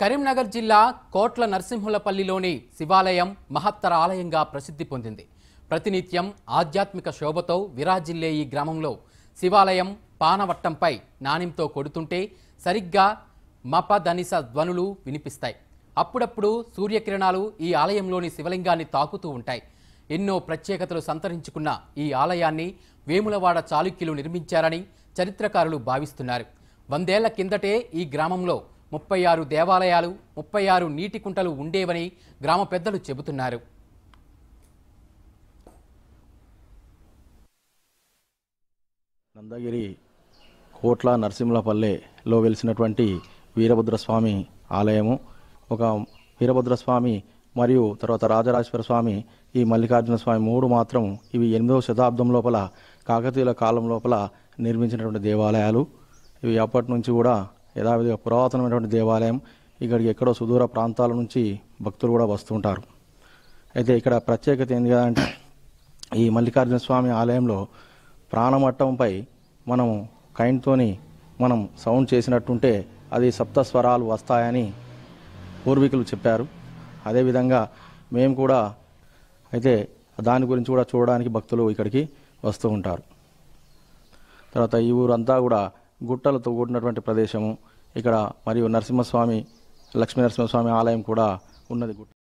కరీంనగర్ జిల్లా కోట్ల నరసింహులపల్లిలోని శివాలయం మహత్తర ఆలయంగా ప్రసిద్ధి పొందింది ప్రతినిత్యం ఆధ్యాత్మిక శోభతో విరాజిల్లే ఈ గ్రామంలో శివాలయం పానవట్టంపై నాణ్యంతో కొడుతుంటే సరిగ్గా మపదనిస ధ్వనులు వినిపిస్తాయి అప్పుడప్పుడు సూర్యకిరణాలు ఈ ఆలయంలోని శివలింగాన్ని తాకుతూ ఉంటాయి ఎన్నో ప్రత్యేకతలు సంతరించుకున్న ఈ ఆలయాన్ని వేములవాడ చాళుక్యులు నిర్మించారని చరిత్రకారులు భావిస్తున్నారు వందేళ్ల కిందటే ఈ గ్రామంలో ముప్పై ఆరు దేవాలయాలు ముప్పై ఆరు నీటి కుంటలు ఉండేవని గ్రామ పెద్దలు చెబుతున్నారు నందగిరి కోట్ల నరసింహపల్లెలో వెలిసినటువంటి వీరభద్రస్వామి ఆలయము ఒక వీరభద్రస్వామి మరియు తర్వాత రాజరాజేశ్వర స్వామి ఈ మల్లికార్జున స్వామి మూడు మాత్రం ఇవి ఎనిమిదవ శతాబ్దం లోపల కాకతీయుల కాలం లోపల నిర్మించినటువంటి దేవాలయాలు ఇవి అప్పటి నుంచి కూడా యథావిధిగా పురాతనమైనటువంటి దేవాలయం ఇక్కడికి ఎక్కడో సుదూర ప్రాంతాల నుంచి భక్తులు కూడా వస్తుంటారు అయితే ఇక్కడ ప్రత్యేకత ఏంది కదా అంటే ఈ మల్లికార్జున స్వామి ఆలయంలో ప్రాణమట్టంపై మనం కైన్తోని మనం సౌండ్ చేసినట్టుంటే అది సప్తస్వరాలు వస్తాయని పూర్వీకులు చెప్పారు అదేవిధంగా మేము కూడా అయితే దాని గురించి కూడా చూడడానికి భక్తులు ఇక్కడికి వస్తూ ఉంటారు తర్వాత ఈ ఊరంతా కూడా గుట్టలతో కూడినటువంటి ప్రదేశము ఇక్కడ మరియు నరసింహస్వామి లక్ష్మీ నరసింహస్వామి ఆలయం కూడా ఉన్నది గుట్ట